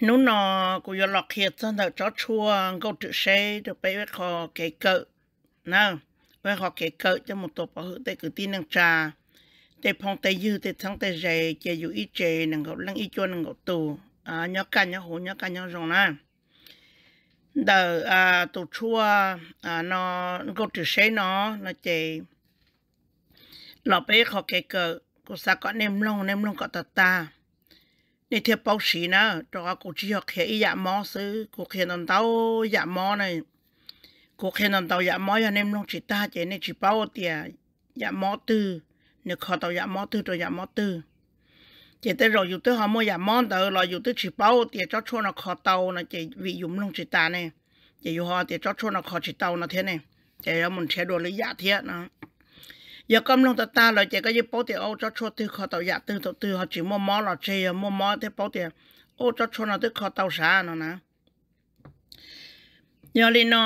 nó nó cũng có lọt hiện dân ở chó chua câu tự xe được bây giờ khó kể cỡ nào bây khó kể cỡ cho một tổ bảo hữu tế cử tin năng trà tế phong tế dư tế thắng tế dày chế dụ ý chế năng gọc lăng ý chua năng gọc tù à nhó ca nhó hổ nhó ca nhó rồng nè đờ à tổ chua à nó câu tự xe nó nó chế lọc bây khó kể cỡ cô xa có nem lông nem lông có tà ta นี่เทียบเป้าฉีนะตัวกูชีฮักเขยอยามอซื้อกูเขยนนเต้าอยามอเ่ยกูเขยนนเต้าอยามออย่าเน้มลงจิตตาเจนี่จิเป้าเตียอยามอตื้อเนี่ยขอเต้าอยามอตื้อตัวอยามอตื้อเจตเราอยู่ตั้อหอมอยามอเต้าเราอยู่ตัวจิเป้าเตียจ้าชวนขอเต้านะเจวิยุ่มลงจิตตาเนี่ยเจอยู่หอเตียจ้าชวนขอจิตเต้านะเทเนี่ยเจเรามันเชดโดนระยะเทียนะ giờ công long ta là chỉ có gì bảo tiền ô cho cho từ kho tàu giả dạ từ tàu từ họ chỉ mua mỏ là chơi mua mỏ thế bảo tiền ô cho cho nó từ kho tàu xa nó nè giờ lên nó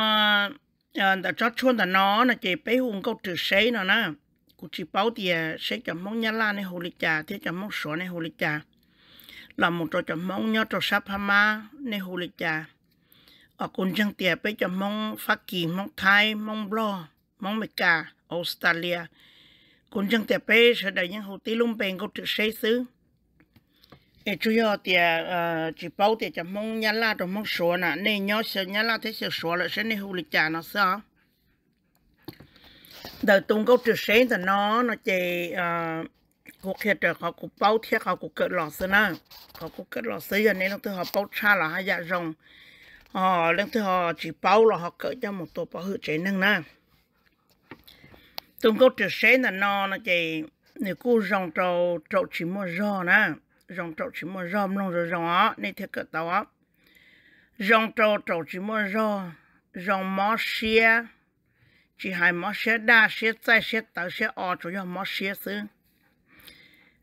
đã ờ, cho cho là nó là chỉ bé hùng câu trừ sấy nó nè cũng chỉ bảo tiền ờ, sấy cho mong nhá la này hồ lịch trà thế cho mong sủa này hồ lịch trà là một trò cho mong nhớ trò sáp hama này hồ lịch trà ở cùng trang tiền bé cho mong phát kỳ mong thái mong blo mong mỹ ca australia cũng chẳng thể bé sẽ đẩy những hồ tí lung bèn có trực xây xứ ê chú yo thì à, à, chỉ bảo thì chẳng mong nhá la trong mong số nè nên nhớ sẽ nhá la thế sẽ số là sẽ nên hồ lịch trả nó sao đời tung có trực xây thì nó nó chỉ à, cuộc hiện trợ họ cuộc bảo thiết họ cuộc cất lọ xứ nè họ cuộc cất lọ xứ giờ nên nó tự họ bảo cha là hai dạ rồng ờ lên tự họ chỉ bảo là họ cỡ cho một tổ bảo hữu chế năng nè tung câu trừ xế là no nó là chị nếu cô rong trâu trâu chỉ mua rò nè rong trâu chỉ mua rò mông rồi rong nên thế cái tàu á rong trâu trâu chỉ mua rò rong mó xia chỉ hai mó xia đa xia trai xia tàu xia o chủ yếu mó xia xứ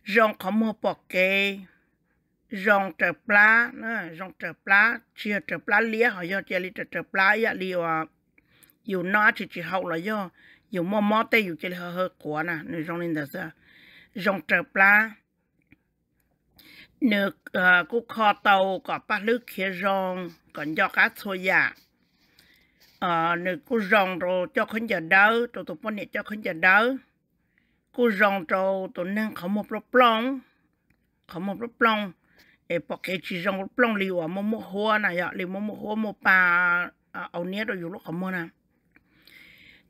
rong có mua bọc kê rong trở plá nè rong trở plá chia trở plá lia họ do chia li trở trở plá ya li à yêu nó chỉ chỉ hậu là do 有摸摸的有这里喝喝果呢，那种人的是，用这啦，那呃，古靠到搞把路去用，跟叫个错呀，呃，那古用着叫คนจะเดาตัวตัวปนเนี่ย叫คนจะเดา古用着ตัวนั่งเขาหมดปลปลงเขาหมดปลปลงเออพอแกจีจงปลปลงเลี้ยวมโมโหัวนะยะเลี้ยวมโมโหัวมปลาเอาเนี้ยเราอยู่ลูกขโมยนะ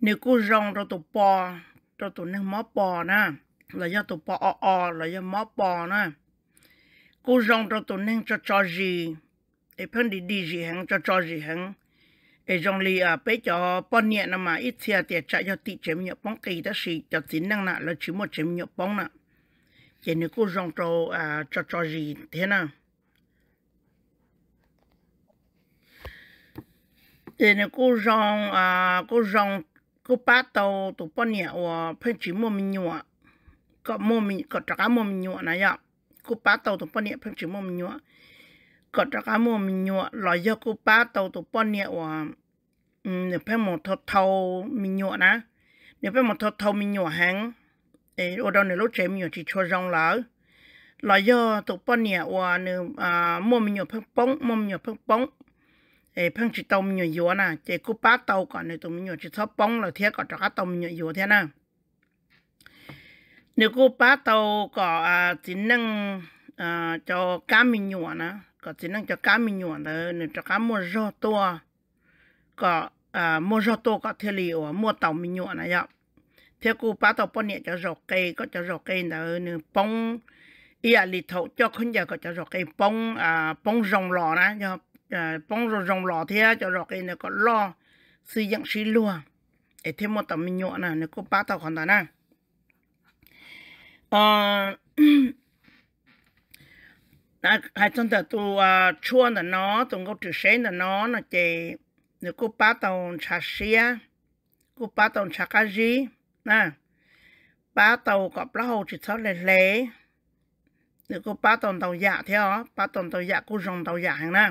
nếu cô rong rồi tụ bò rồi tụ nâng mó bò nè là do tụ bò o o là do mó bò nè cô rong rồi tụ nâng cho cho gì để phân đi đi gì hẳn cho cho gì hẳn để rong lì à bé cho bò nhẹ nè mà ít xia thì chạy cho tị chém nhựa bóng kỳ đó xì cho tính năng nè là chỉ một chém nhựa bóng nè vậy nếu cô rong cho à cho cho gì thế nào thì nó cô rong à cô rong cô ba tàu tụ bao nhiêu à phải chỉ mua mình nhựa có mua mình có trả mua mình nhựa này ạ cô ba tàu tụ bao nhiêu phải chỉ mua mình nhựa có trả mua mình nhựa loại do cô ba tàu tụ bao nhiêu à nếu phải một thau thau mình nhựa nè nếu phải một thau thau mình nhựa hàng ấy ở đâu này lúc trẻ mình chỉ cho rong lỡ loại do tụ bao nhiêu à nếu mua mình nhựa phải bóng mua mình nhựa phải bóng เอพังจิตอมหยวยนะเจกูป้าเตาก่อนในตัวมันหยวยจิตชอบป้องเราเทียก่อนจะก้าตอมหยวยอยู่เท่านั้นเดี๋ยวกูป้าเตาก่ออ่าจินนั่งอ่าจะก้ามีหยวยนะก็จินนั่งจะก้ามีหยวยเลยหนึ่งจะก้ามัวรอตัวก็อ่ามัวรอตัวก็เทลีอ่ะมัวเตามีหยวยนะยับเทียกูป้าเตาป้อนเนี่ยจะรอเกยก็จะรอเกยเนอหนึ่งป้องอีอะลิทเอาเจ้าคนเดียวก็จะรอเกยป้องอ่าป้องรองรอนะยับ bông ờ, rồi rồng lò thế cho rồi cái này có lo xây dựng xí luôn để thêm một tấm mình nhựa này nó có ba tàu hoàn toàn nè ờ, à hai chân tờ tu à, chuan là nó tụng có chữ xén là nó là chỉ nó có ba tàu trà xía có ba tàu trà cá gì nè ba tàu có lá hồ chỉ sáu lẻ lẻ nó có ba tàu tàu dạ thế ó ba tàu tàu dạ có rồng tàu dạ hàng nè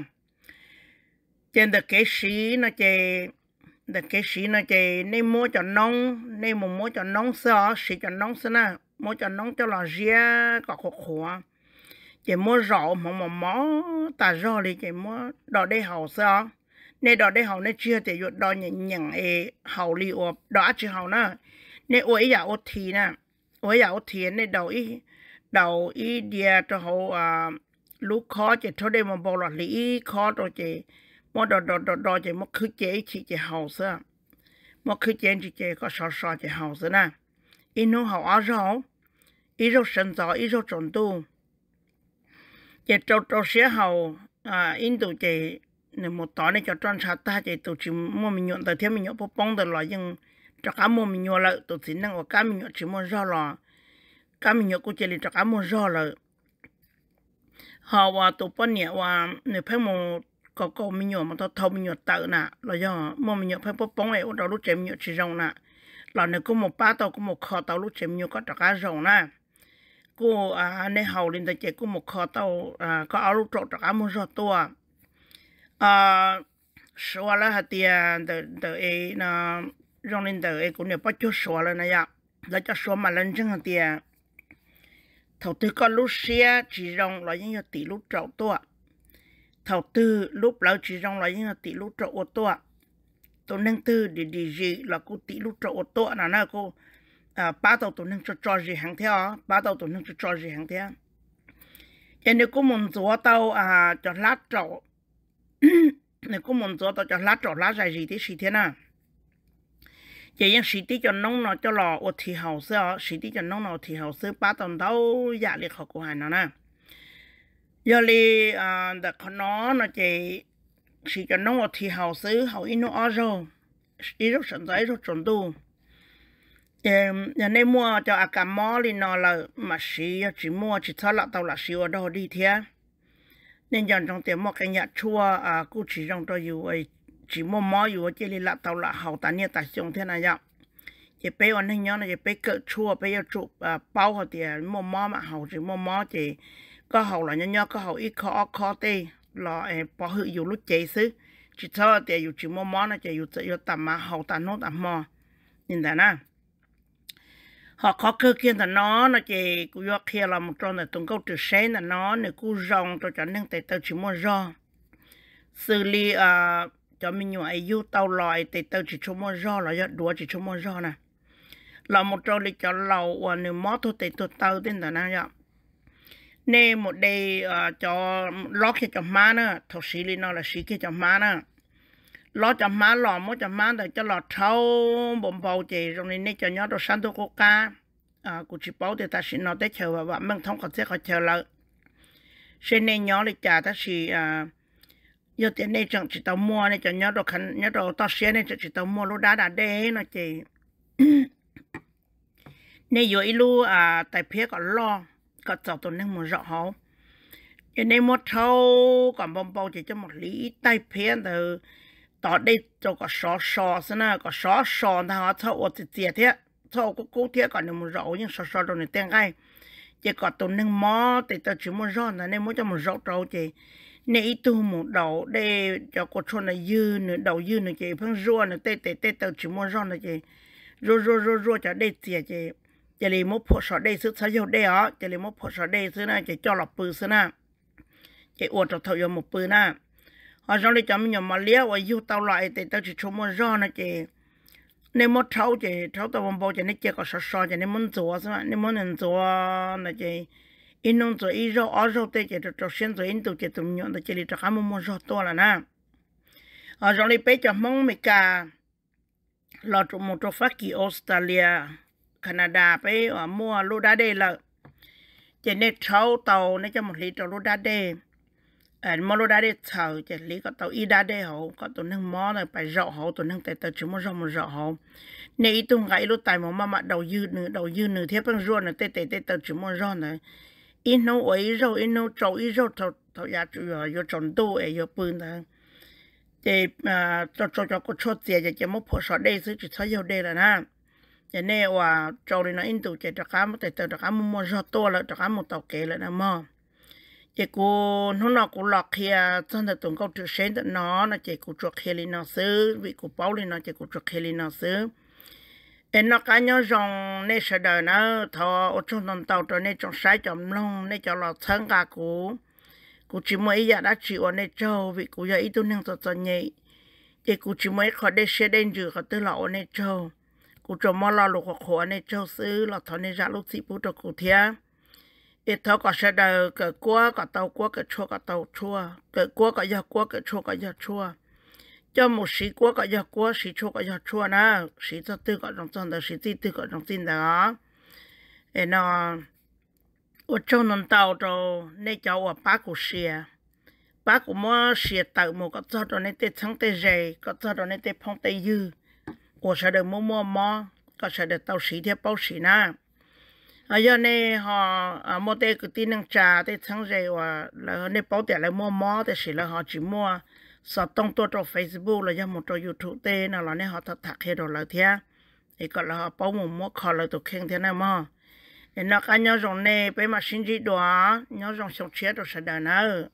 trên được cái sĩ nó chơi, được cái sĩ nó chơi, nên mua cho nông nên mà mua cho nông sơ sĩ cho nông sơ na mua cho nông cho lò ria có khổ khổ chè mua rổ mà mà mó tà rô đi chè mua đò đây hậu sơ nên đò đây hậu nên chưa thể dụ đò nhận nhận e hậu li ụp đò chỉ hậu na nên ôi giả ô thì na ôi giả ô thì nên đầu ý đầu ý dia cho hậu à lúc khó chè thôi đây mà bỏ lọt lý khó rồi chơi một đồ đồ đồ đồ chỉ một khứ chế chỉ chỉ hậu sơ một khứ chế chỉ chỉ có sò sò chỉ hậu sơ nè ít nó hậu áo rau ít rau sân gió ít rau trộn tu chỉ trâu trâu xé hậu à ít đồ chỉ nếu một tỏ này cho tròn sát ta chỉ tụ chỉ mua mình nhuận tới thêm mình nhuận bông bông tới loại nhưng cho cá mua mình nhuận lợi tụ chỉ năng của cá mình nhuận chỉ mua rau lò cá mình nhuận cũng chỉ là cho cá mua rau lợi họ và tụ bông nhẹ và nếu phải một có cô mình nhọ mà tao thâu mình nhọ tự nè là do mua mình nhọ phải bố bóng ấy đó lúc chém nhọ chỉ rồng nè là nếu có một ba tàu có một kho tàu lúc chém nhọ có trả cá rồng nè cô à nên hầu lên ta chém có một kho tàu à có áo lúc trộn trả cá một rọ tua à xóa là hạt tiền từ từ ấy nó rong lên từ ấy cũng nhiều bắt chút xóa là này ạ là cho xóa mà lên chân hạt tiền thầu tư có lúc xe chỉ rồng là những nhỏ tỷ lúc trộn tua thầu tư lúc lâu chỉ trong loại như là tỷ lúc trộn ô tô tổ nâng tư để để gì là cô tỷ lúc trộn ô tô là nó cô à, ba tàu tổ nâng cho cho gì hàng theo ba tàu tổ nâng cho cho gì hàng theo cho nên cô muốn chúa tàu à cho lát trộn nên cô muốn chúa tàu cho lát trộn lát dài gì thế gì thế nào chỉ những sĩ tí cho nông nó cho lò ô thì hậu sơ sĩ tí cho nông nó thì hậu sơ ba tàu đâu dạ liệt họ của hàng nó nè giờ li à ờ, đã có nó nó chỉ chỉ cho nó một thì hậu xứ hậu ít nó ở rồi ít rất sản giấy rất chuẩn tu giờ này mua cho à cả mò li nó là mà xí chỉ mua chỉ thọ là tàu là xí ở đâu đi thế nên giờ trong tiền mua cái nhà chua à cũng chỉ trong tôi dù ấy chỉ mua mò dù chỉ li là tàu là hậu ta nia ta xong thế này vậy chỉ bé anh ấy nhớ là chỉ bé cỡ chua bé chụp à, bao họ tiền mua mò mà hậu chỉ mua mò chỉ có hậu là nhau nhau có hậu ít khó khó tê là em bỏ hự dù lúc chế xứ chỉ thơ thì dù chỉ mò mò nó chỉ dù chỉ dù tầm mà hậu tầm nốt tầm mò nhìn thấy nè họ khó cơ kia là nó nó chỉ cứ do kia là một trong là tung câu trừ xế là nó nếu cứ rong cho chẳng nên tại tao chỉ mua rong xử lý à, cho mình nhỏ ấy yêu tàu lòi tại tao chỉ cho mua rong là do đùa chỉ cho mua rong nè là một trong lý cho lầu và nếu mò thôi tại tao tao tên là nào vậy nè một đây ờ, cho lót cái chấm má nữa thầu sĩ lên nó là sĩ cái chấm má nữa lót chấm má lò mỗi chấm má để cho lò trâu bồn bầu chị rồi nên cho nhớ đồ sáng đồ cô ca à ờ, cụ chỉ bảo thì ta sẽ nó tới chờ và bạn mình thông có sẽ có chờ lợi xin nên nhớ là trả ta sẽ à giờ tiền này chẳng chỉ tao mua này cho nhớ đồ khăn nhớ đồ tao xe này chỉ tao mua lúc đá đã đê nó chị nên giờ ilu à tại phía còn lo có cháu tôi nên muốn rõ hậu cho nên một thâu còn bông bông chỉ cho một lý tay phiền từ tỏ đây cho có xó xó xem nào có xó xó ta họ thâu ở tiệt tiệt thế thâu có cố thế còn nên muốn rõ nhưng xó xó đâu này tiếng ai chỉ có tôi nên mò thì tôi chỉ muốn rõ là nên muốn cho một rõ trâu chị nãy tu một đầu để cho cô cho nó dư nữa đầu dư nữa chị phân rua nữa tê tê tê tôi chỉ muốn rõ nữa chị rua rua rua rua cho đây tiệt chị จะเลยมุพอสอดได้ซื้อสายได้อ๋อจะเลยมุพอสอดได้ซื้อนะจะจ่อหลับปืนซื้อนะจะอวดจะถอยมุปืนนะอ๋อเราเลยจะมีอย่างมาเลี้ยวว่ายูเตาไหลแต่เตาจะชมมันร้อนนะเจในมดเท้าเจเท้าตะวันบอจะในเจก็สอดสอดจะในมันจัวใช่ไหมในมันหนึ่งจัวนะเจอินนงจัวอีร้ออ๋อเราเตจะจะจะเส้นจัวอินตัวจะตุ่มหยอนแต่จะเลยจะขามันมันร้อนตัวละนะอ๋อเราเลยไปจะมองเมกาเราจะมุดจะฟักกี้ออสเตรเลีย Canada phải ở ờ, mua lô đá đê là chỉ nên cháu tàu nên cho một lý tàu lô đá đê à mua lô đá đê tàu chỉ lý có tàu y đá đê hậu có tàu nâng mò này phải rõ hậu tàu nâng tại tàu chúng mua rõ một rõ hậu nên ít tung gãy lô tài mà mà mà đầu dư nữa đầu dư nữa thế bằng ruộng này tê tê tê tàu chúng mua rõ này ít nấu ấy rồi ít nấu trâu ít rồi tàu tàu nhà chủ yếu yếu tròn tu ấy yếu bươn này thì ờ, cho cho cho có chốt tiền cho cho một phổ sọ đây chứ chỉ thấy yêu đây là na cho nên là trâu đi nó in tụ chạy trạc một tệ tờ trạc một mua cho to là trạc một tàu kê là nó mò chỉ cô nó nó cũng lọt kia chân thật tụng câu trừ sen tận nó nó chạy cô chuột kia lên nó xứ vị cô bảo lên nó chạy cô chuột kia lên nó xứ em nó cá nhau dòng nên sợ đời nó thò ở trong đồng tàu rồi nên trong sái trong lông nên cho lọt thân cả cô cô chỉ mới giờ đã chịu ở nên trâu vị cô giờ ít tu năng cho cho nhị chỉ cô chỉ mới khỏi đây xe đen dừa khỏi tư lọ ở nên trâu cụ cho mò lo lục khổ này châu sư là thọ này ra lúc sĩ bút cho cụ thiên ít thọ có sẽ đời cỡ cua có tàu cua cỡ chua có tàu chua cỡ cua có giờ cua cỡ chua có giờ chua cho một sĩ cua có giờ cua sĩ chua có giờ chua nè sĩ cho tư có trong trong đó sĩ tư tư có trong tin đó ê nó ở trong nông tàu cho nên cháu ở bác của xe bác của mua xe tàu một có cho rồi nên tết sáng tết dày có cho rồi nên tết phong tết dư 我晓得摸摸摸，ก็晓得到谁天报谁呢？哎呀呢哈啊，莫得个地能家的成人哇，然后呢包点来摸摸的谁了哈，只摸啥动作做 Facebook 了，要么做 YouTube 的，那了呢哈他他开到了天，一个了包摸摸靠了都看天了嘛。那个鸟种呢，被嘛星期多，鸟种小车都晓得呢。